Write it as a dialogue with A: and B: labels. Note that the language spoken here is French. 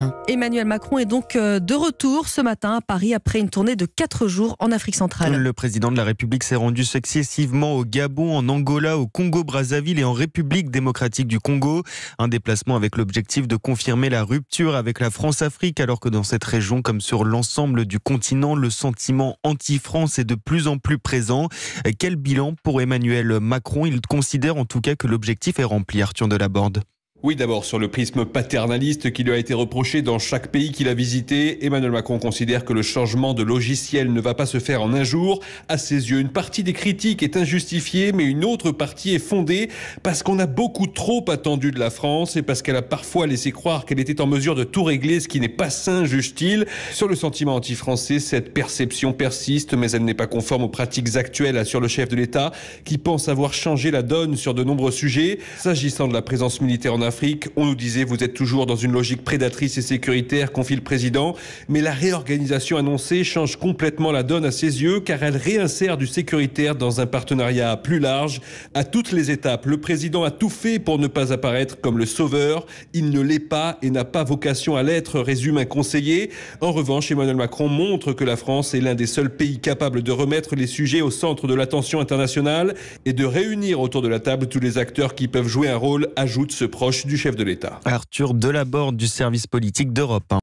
A: Hein. Emmanuel Macron est donc euh, de retour ce matin à Paris après une tournée de quatre jours en Afrique centrale. Le président de la République s'est rendu successivement au Gabon, en Angola, au Congo-Brazzaville et en République démocratique du Congo. Un déplacement avec l'objectif de confirmer la rupture avec la France-Afrique alors que dans cette région comme sur l'ensemble du continent, le sentiment anti-France est de plus en plus présent. Quel bilan pour Emmanuel Macron Il considère en tout cas que l'objectif est rempli, Arthur Delaborde.
B: Oui, d'abord, sur le prisme paternaliste qui lui a été reproché dans chaque pays qu'il a visité, Emmanuel Macron considère que le changement de logiciel ne va pas se faire en un jour. À ses yeux, une partie des critiques est injustifiée, mais une autre partie est fondée parce qu'on a beaucoup trop attendu de la France et parce qu'elle a parfois laissé croire qu'elle était en mesure de tout régler, ce qui n'est pas sain, juge-t-il. Sur le sentiment anti-français, cette perception persiste, mais elle n'est pas conforme aux pratiques actuelles, sur le chef de l'État, qui pense avoir changé la donne sur de nombreux sujets. S'agissant de la présence militaire en Afrique. On nous disait, vous êtes toujours dans une logique prédatrice et sécuritaire, confie le président. Mais la réorganisation annoncée change complètement la donne à ses yeux, car elle réinsère du sécuritaire dans un partenariat plus large. À toutes les étapes, le président a tout fait pour ne pas apparaître comme le sauveur. Il ne l'est pas et n'a pas vocation à l'être, résume un conseiller. En revanche, Emmanuel Macron montre que la France est l'un des seuls pays capables de remettre les sujets au centre de l'attention internationale et de réunir autour de la table tous les acteurs qui peuvent jouer un rôle, ajoute ce proche du chef de l'État.
A: Arthur Delaborde du service politique d'Europe. Hein.